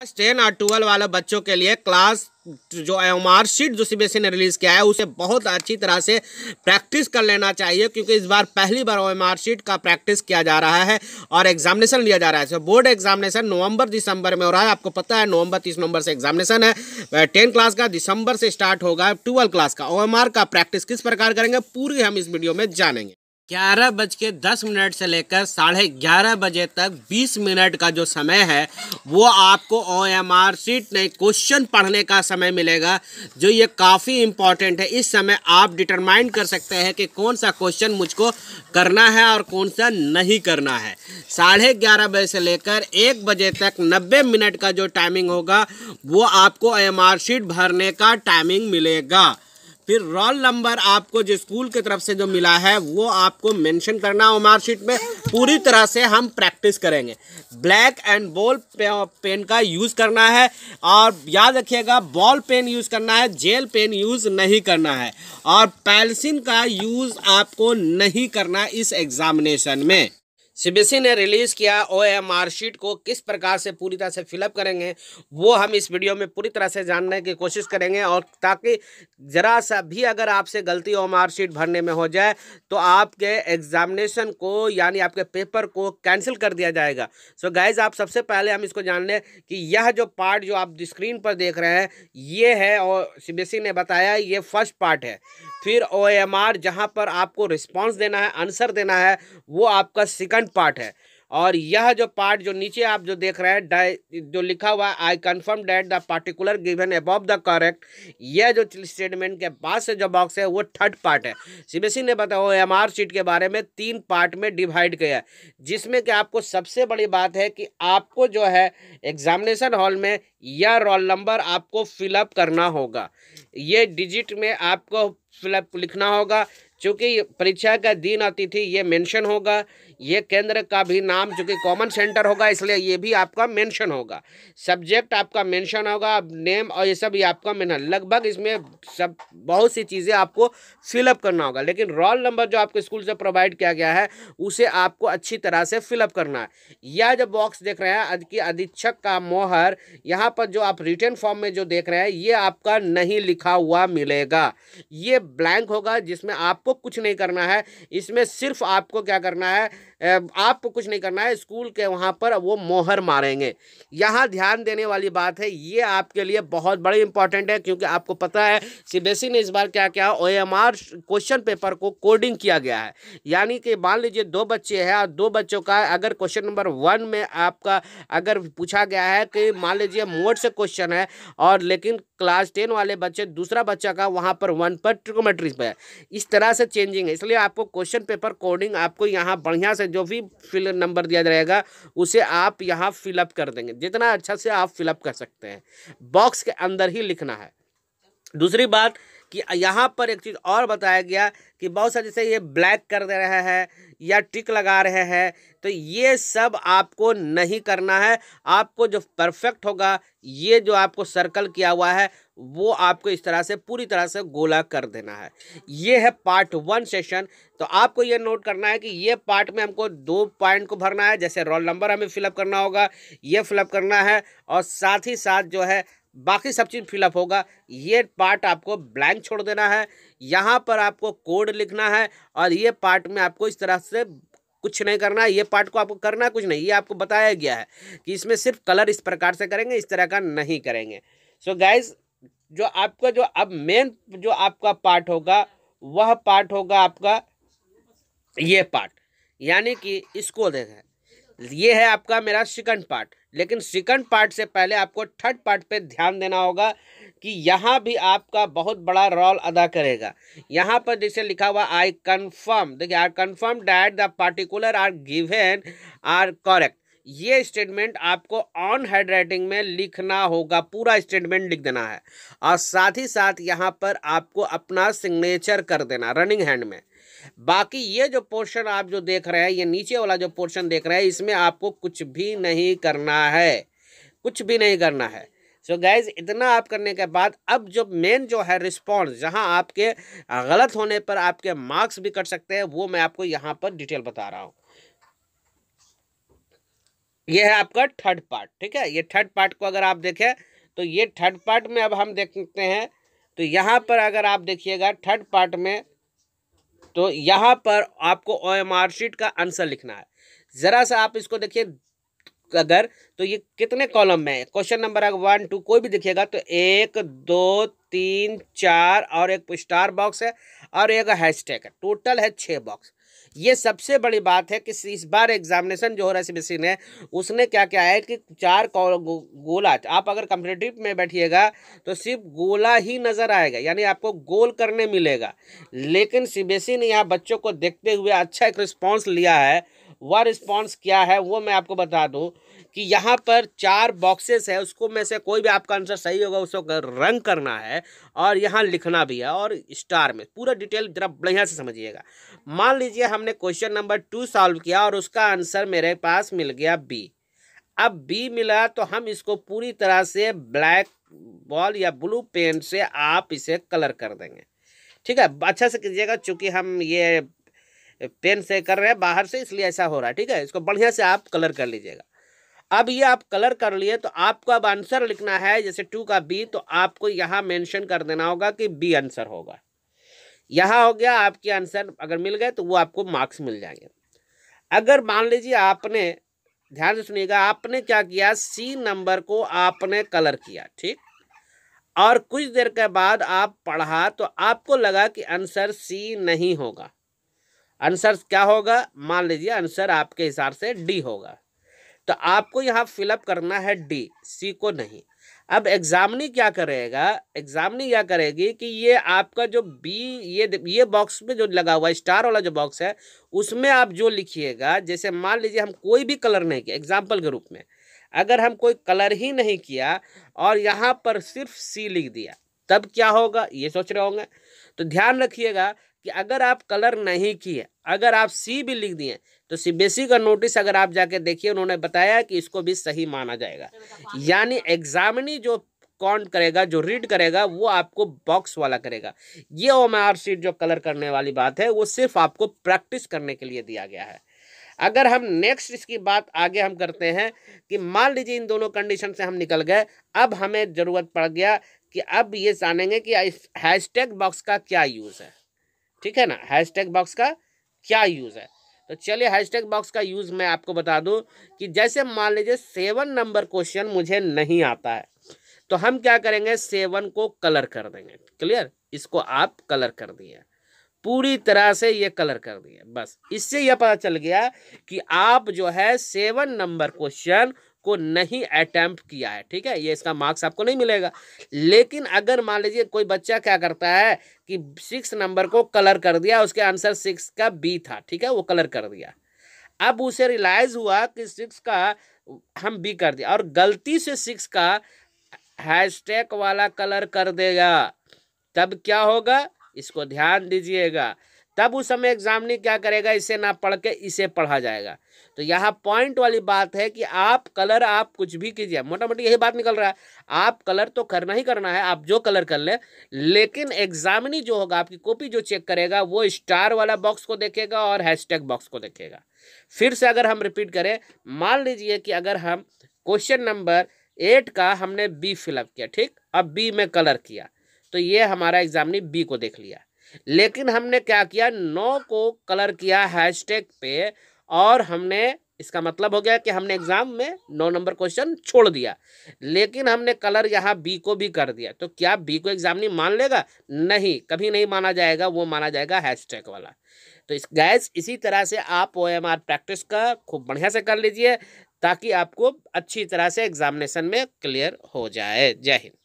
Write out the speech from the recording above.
class ten और twelve वाले बच्चों के लिए क्लास जो मार्कशीट जो सी e ने रिलीज़ किया है उसे बहुत अच्छी तरह से प्रैक्टिस कर लेना चाहिए क्योंकि इस बार पहली बार मार्कशीट का प्रैक्टिस किया जा रहा है और एग्जामिनेशन लिया जा रहा है तो बोर्ड एग्जामिनेशन नवंबर दिसंबर में हो रहा है आपको पता है नवंबर तीस नवंबर से एग्जामिनेशन है टेन क्लास का दिसंबर से स्टार्ट होगा ट्वेल्व क्लास का ओ का प्रैक्टिस किस प्रकार करेंगे पूरी हम इस वीडियो में जानेंगे ग्यारह बज के दस मिनट से लेकर साढ़े ग्यारह बजे तक बीस मिनट का जो समय है वो आपको ओ एम आर सीट नहीं क्वेश्चन पढ़ने का समय मिलेगा जो ये काफ़ी इम्पॉर्टेंट है इस समय आप डिटरमाइन कर सकते हैं कि कौन सा क्वेश्चन मुझको करना है और कौन सा नहीं करना है साढ़े ग्यारह बजे से लेकर एक बजे तक नब्बे मिनट का जो टाइमिंग होगा वो आपको ओ एम आर सीट भरने का टाइमिंग मिलेगा फिर रोल नंबर आपको जो स्कूल की तरफ से जो मिला है वो आपको मेंशन करना है मार्कशीट में पूरी तरह से हम प्रैक्टिस करेंगे ब्लैक एंड बॉल पेन का यूज़ करना है और याद रखिएगा बॉल पेन यूज़ करना है जेल पेन यूज़ नहीं करना है और पैलसिन का यूज़ आपको नहीं करना इस एग्ज़ामिनेशन में सीबीएसई e ने रिलीज़ किया ओ ओएमआर शीट को किस प्रकार से पूरी तरह से फिलअप करेंगे वो हम इस वीडियो में पूरी तरह से जानने की कोशिश करेंगे और ताकि ज़रा सा भी अगर आपसे गलती ओ शीट भरने में हो जाए तो आपके एग्जामिनेशन को यानी आपके पेपर को कैंसिल कर दिया जाएगा सो so गाइज आप सबसे पहले हम इसको जान लें कि यह जो पार्ट जो आप स्क्रीन पर देख रहे हैं ये है और सी e ने बताया ये फर्स्ट पार्ट है फिर ओ एम आर जहाँ पर आपको रिस्पॉन्स देना है आंसर देना है वो आपका सेकंड पार्ट है और यह जो पार्ट जो नीचे आप जो देख रहे हैं जो लिखा हुआ है I confirm that the particular given above the correct यह जो स्टेटमेंट के बाद से जो बॉक्स है वो थर्ड पार्ट है सीबीएसई ने बताया एम आर सीट के बारे में तीन पार्ट में डिवाइड किया है जिसमें कि आपको सबसे बड़ी बात है कि आपको जो है एग्जामिनेशन हॉल में यह रोल नंबर आपको फिलअप करना होगा ये डिजिट में आपको फिलअप लिखना होगा चूँकि परीक्षा का दिन और तिथि ये मेंशन होगा ये केंद्र का भी नाम चूँकि कॉमन सेंटर होगा इसलिए ये भी आपका मेंशन होगा सब्जेक्ट आपका मेंशन होगा नेम और ये सब ये आपका मेन लगभग इसमें सब बहुत सी चीज़ें आपको फिलअप करना होगा लेकिन रोल नंबर जो आपके स्कूल से प्रोवाइड किया गया है उसे आपको अच्छी तरह से फिलअप करना है यह जो बॉक्स देख रहे हैं कि अधीक्षक का मोहर यहाँ पर जो आप रिटर्न फॉर्म में जो देख रहे हैं ये आपका नहीं लिखा हुआ मिलेगा ये ब्लैंक होगा जिसमें आपको कुछ नहीं करना है इसमें सिर्फ आपको क्या करना है आपको कुछ नहीं करना है स्कूल के वहाँ पर वो मोहर मारेंगे यहाँ ध्यान देने वाली बात है ये आपके लिए बहुत बड़ी इंपॉर्टेंट है क्योंकि आपको पता है सीबीएसई e ने इस बार क्या क्या O M R question paper को कोडिंग किया गया है यानी कि मान लीजिए दो बच्चे हैं और दो बच्चों का अगर क्वेश्चन नंबर वन में आपका अगर पूछा गया है कि मान लीजिए मोड से क्वेश्चन है और लेकिन क्लास टेन वाले बच्चे दूसरा बच्चा का वहाँ पर वन पर को मैट्रिक्स पे इस तरह से चेंजिंग है इसलिए आपको क्वेश्चन पेपर कोडिंग आपको यहाँ बढ़िया से जो भी फिल नंबर दिया जाएगा उसे आप यहाँ फिलअप कर देंगे जितना अच्छा से आप फिलअप कर सकते हैं बॉक्स के अंदर ही लिखना है दूसरी बात कि यहाँ पर एक चीज़ और बताया गया कि बहुत सारे जैसे ये ब्लैक कर दे रहे हैं या टिक लगा रहे हैं तो ये सब आपको नहीं करना है आपको जो परफेक्ट होगा ये जो आपको सर्कल किया हुआ है वो आपको इस तरह से पूरी तरह से गोला कर देना है ये है पार्ट वन सेशन तो आपको ये नोट करना है कि ये पार्ट में हमको दो पॉइंट को भरना है जैसे रोल नंबर हमें फिलअप करना होगा ये फिलअप करना है और साथ ही साथ जो है बाकी सब चीज़ फिलअप होगा ये पार्ट आपको ब्लैंक छोड़ देना है यहाँ पर आपको कोड लिखना है और ये पार्ट में आपको इस तरह से कुछ नहीं करना है ये पार्ट को आपको करना कुछ नहीं ये आपको बताया गया है कि इसमें सिर्फ कलर इस प्रकार से करेंगे इस तरह का नहीं करेंगे सो so गाइज जो आपका जो अब मेन जो आपका पार्ट होगा वह पार्ट होगा आपका ये पार्ट यानी कि इसको देखें ये है आपका मेरा सेकंड पार्ट लेकिन सेकंड पार्ट से पहले आपको थर्ड पार्ट पे ध्यान देना होगा कि यहाँ भी आपका बहुत बड़ा रोल अदा करेगा यहाँ पर जैसे लिखा हुआ आई कन्फर्म देखिए are confirm that the particular are given are correct ये स्टेटमेंट आपको ऑन हैड राइटिंग में लिखना होगा पूरा स्टेटमेंट लिख देना है और साथ ही साथ यहाँ पर आपको अपना सिग्नेचर कर देना रनिंग हैंड में बाकी ये जो पोर्शन आप जो देख रहे हैं ये नीचे वाला जो पोर्शन देख रहे हैं इसमें आपको कुछ भी नहीं करना है कुछ भी नहीं करना है सो so गाइज इतना आप करने के बाद अब जो मेन जो है रिस्पॉन्स जहां आपके गलत होने पर आपके मार्क्स भी कट सकते हैं वो मैं आपको यहां पर डिटेल बता रहा हूँ ये है आपका थर्ड पार्ट ठीक है ये थर्ड पार्ट को अगर आप देखें तो ये थर्ड पार्ट में अब हम देखते हैं तो यहाँ पर अगर आप देखिएगा थर्ड पार्ट में तो यहाँ पर आपको ओ एम आर शीट का आंसर लिखना है ज़रा सा आप इसको देखिए अगर तो ये कितने कॉलम में है क्वेश्चन नंबर अगर वन टू कोई भी दिखेगा तो एक दो तीन चार और एक स्टार बॉक्स है और एक टैग है टोटल है छः बॉक्स ये सबसे बड़ी बात है कि इस बार एग्जामिनेशन जो हो रहा है सीबीएसई ने उसने क्या क्या है कि चार गोला आप अगर कंपिटेटिव में बैठिएगा तो सिर्फ गोला ही नज़र आएगा यानी आपको गोल करने मिलेगा लेकिन सीबीएसई ने यहाँ बच्चों को देखते हुए अच्छा एक रिस्पॉन्स लिया है वह रिस्पॉन्स क्या है वो मैं आपको बता दूँ कि यहाँ पर चार बॉक्सेस है उसको में से कोई भी आपका आंसर सही होगा उसको रंग करना है और यहाँ लिखना भी है और स्टार में पूरा डिटेल जरा बढ़िया से समझिएगा मान लीजिए हमने क्वेश्चन नंबर टू सॉल्व किया और उसका आंसर मेरे पास मिल गया बी अब बी मिला तो हम इसको पूरी तरह से ब्लैक बॉल या ब्लू पेन से आप इसे कलर कर देंगे ठीक है अच्छा से कीजिएगा चूँकि हम ये पेन से कर रहे हैं बाहर से इसलिए ऐसा हो रहा है ठीक है इसको बढ़िया से आप कलर कर लीजिएगा अब ये आप कलर कर लिए तो आपको अब आंसर लिखना है जैसे टू का बी तो आपको यहाँ मेंशन कर देना होगा कि बी आंसर होगा यहाँ हो गया आपके आंसर अगर मिल गए तो वो आपको मार्क्स मिल जाएंगे अगर मान लीजिए आपने ध्यान से सुनिएगा आपने क्या किया सी नंबर को आपने कलर किया ठीक और कुछ देर के बाद आप पढ़ा तो आपको लगा कि आंसर सी नहीं होगा आंसर क्या होगा मान लीजिए आंसर आपके हिसाब से डी होगा तो आपको यहाँ फिलअप करना है डी सी को नहीं अब एग्जामनी क्या करेगा एग्जामनी क्या करेगी कि ये आपका जो बी ये ये बॉक्स में जो लगा हुआ है स्टार वाला जो बॉक्स है उसमें आप जो लिखिएगा जैसे मान लीजिए हम कोई भी कलर नहीं किया एग्जाम्पल के रूप में अगर हम कोई कलर ही नहीं किया और यहाँ पर सिर्फ सी लिख दिया तब क्या होगा ये सोच रहे होंगे तो ध्यान रखिएगा कि अगर आप कलर नहीं किए अगर आप सी भी लिख दिए तो सीबीएसई का नोटिस अगर आप जाके देखिए उन्होंने बताया कि इसको भी सही माना जाएगा यानी एग्जामिनी जो काउंट करेगा जो रीड करेगा वो आपको बॉक्स वाला करेगा ये ओ शीट जो कलर करने वाली बात है वो सिर्फ आपको प्रैक्टिस करने के लिए दिया गया है अगर हम नेक्स्ट इसकी बात आगे हम करते हैं कि मान लीजिए इन दोनों कंडीशन से हम निकल गए अब हमें ज़रूरत पड़ गया कि अब ये जानेंगे कि हैशटैग बॉक्स का क्या यूज़ है ठीक है ना हैशटैग बॉक्स का क्या यूज़ है तो चलिए हैशटैग बॉक्स का यूज़ मैं आपको बता दूं कि जैसे मान लीजिए सेवन नंबर क्वेश्चन मुझे नहीं आता है तो हम क्या करेंगे सेवन को कलर कर देंगे क्लियर इसको आप कलर कर दिए पूरी तरह से ये कलर कर दिए बस इससे यह पता चल गया कि आप जो है सेवन नंबर क्वेश्चन को नहीं अटैम्प्ट किया है ठीक है ये इसका मार्क्स आपको नहीं मिलेगा लेकिन अगर मान लीजिए कोई बच्चा क्या करता है कि सिक्स नंबर को कलर कर दिया उसके आंसर सिक्स का बी था ठीक है वो कलर कर दिया अब उसे रिलाइज़ हुआ कि सिक्स का हम बी कर दिया और गलती से सिक्स का हैशटैग वाला कलर कर देगा तब क्या होगा इसको ध्यान दीजिएगा तब उस समय एग्जामिनी क्या करेगा इसे ना पढ़ के इसे पढ़ा जाएगा तो यहाँ पॉइंट वाली बात है कि आप कलर आप कुछ भी कीजिए मोटा मोटी यही बात निकल रहा है आप कलर तो करना ही करना है आप जो कलर कर लें लेकिन एग्जामिनी जो होगा आपकी कॉपी जो चेक करेगा वो स्टार वाला बॉक्स को देखेगा और हैशटैग बॉक्स को देखेगा फिर से अगर हम रिपीट करें मान लीजिए कि अगर हम क्वेश्चन नंबर एट का हमने बी फिलअप किया ठीक अब बी में कलर किया तो ये हमारा एग्जामिनी बी को देख लिया लेकिन हमने क्या किया नौ को कलर किया हैशटैग पे और हमने इसका मतलब हो गया कि हमने एग्जाम में नौ नंबर क्वेश्चन छोड़ दिया लेकिन हमने कलर यहाँ बी को भी कर दिया तो क्या बी को एग्जाम नहीं मान लेगा नहीं कभी नहीं माना जाएगा वो माना जाएगा हैशटैग वाला तो इस गैस इसी तरह से आप ओ एम आर प्रैक्टिस का खूब बढ़िया से कर लीजिए ताकि आपको अच्छी तरह से एग्जामिनेशन में क्लियर हो जाए जय हिंद